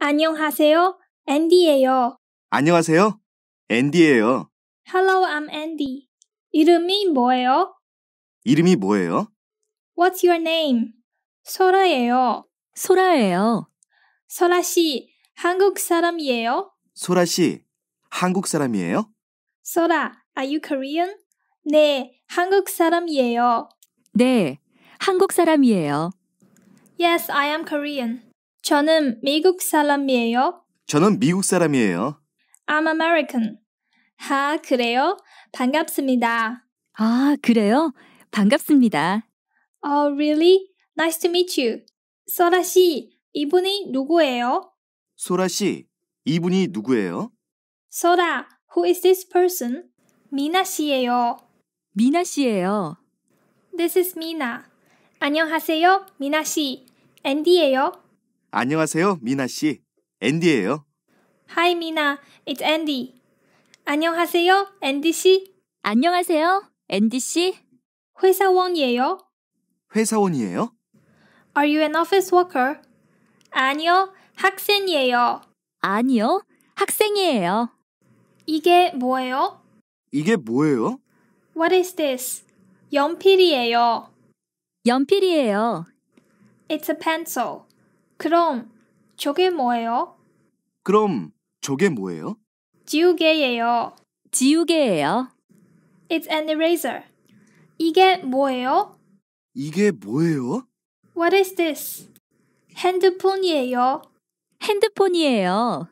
안녕하세요. 앤디예요. 안녕하세요. 앤디예요. Hello, I'm Andy. 이름이 뭐예요? 이름이 뭐예요? What's your name? 소라예요. 소라예요. 소라 씨, 한국 사람이에요? 소라 씨, 한국 사람이에요? 소라, are you Korean? 네, 한국 사람이에요. 네, 한국 사람이에요. Yes, I am Korean. 저는 미국 사람이에요. 저는 미국 사람이에요. I'm American. 아, 그래요? 반갑습니다. 아, 그래요? 반갑습니다. Oh, really? Nice to meet you. 소라 씨, 이분이 누구예요? 소라 씨, 이분이 누구예요? 소라, who is this person? 미나 씨예요. 미나 씨예요. This is 미나. 안녕하세요, 미나 씨. 앤디예요. 안녕하세요, 미나 씨. 앤디예요. Hi, m i It's Andy. 안녕하세요, 앤디 씨. 안녕하세요, 앤디 씨. 회사원이에요? 회사원이에요? Are you an office worker? 아니요, 학생이에요. 아니요, 학생이에요. 이게 뭐예요? 이게 뭐예요? What is this? 연필이에요. 연필이에요. It's a pencil. 그럼 저게 뭐예요? 그럼 저게 뭐예요? 지우개예요. 지우개예요. It's an eraser. 이게 뭐예요? 이게 뭐예요? What is this? 핸드폰이에요. 핸드폰이에요.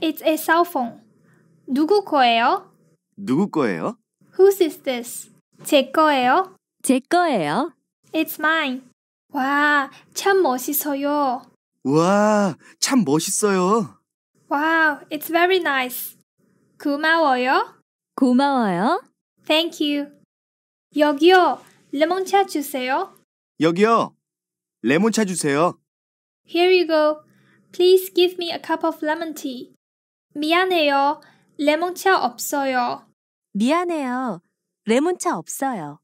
It's a cell phone. 누구 거예요? 누구 거예요? Whose is this? 제 거예요? 제 거예요. It's mine. 와, 참 멋있어요. 우와, 참 멋있어요. Wow, it's very nice. 고마워요. 고마워요. Thank you. 여기요, 레몬차 주세요. 여기요, 레몬차 주세요. Here you go. Please give me a cup of lemon tea. 미안해요. 레몬차 없어요. 미안해요. 레몬차 없어요.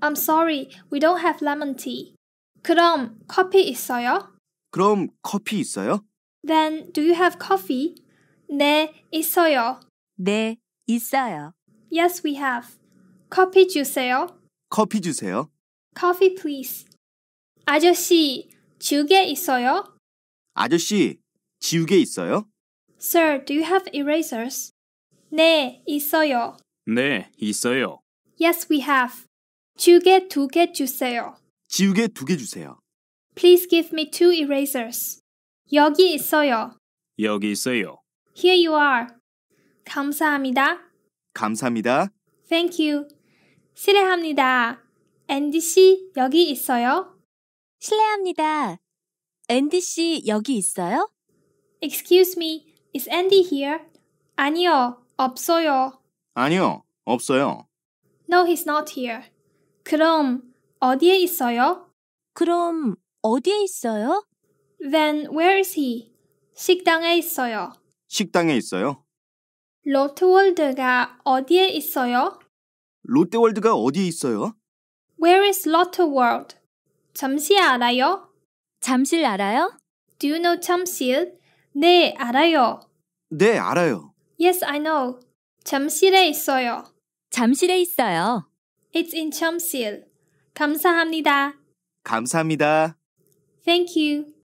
I'm sorry. We don't have lemon tea. 그럼 커피 있어요? 그럼 커피 있어요? Then do you have coffee? 네, 있어요. 네, 있어요. Yes, we have. 커피 주세요. 커피 주세요. Coffee please. 아저씨, 지우개 있어요? 아저씨, 지우개 있어요? Sir, do you have erasers? 네, 있어요. 네, 있어요. Yes, we have. 지우개 두 개 주세요. 지우개 두개 주세요. Please give me two erasers. 여기 있어요. 여기 있어요. Here you are. 감사합니다. 감사합니다. Thank you. 실례합니다. 앤디 씨 여기 있어요? 실례합니다. 앤디 씨 여기 있어요? Excuse me. Is Andy here? 아니요. 없어요. 아니요. 없어요. No, he's not here. 그럼 어디에 있어요? 그럼 어디에 있어요? Then where is he? 식당에 있어요. 식당에 있어요? 로트월드가 어디에 있어요? 롯데월드가 어디에 있어요? Where is l o t t e w o r l d 잠시 알아요? 잠실 알아요? Do you know 잠실? 네, 알아요. 네, 알아요. Yes, I know. 잠실에 있어요. 잠실에 있어요. It's in 잠실. 감사합니다. 감사합니다. Thank you.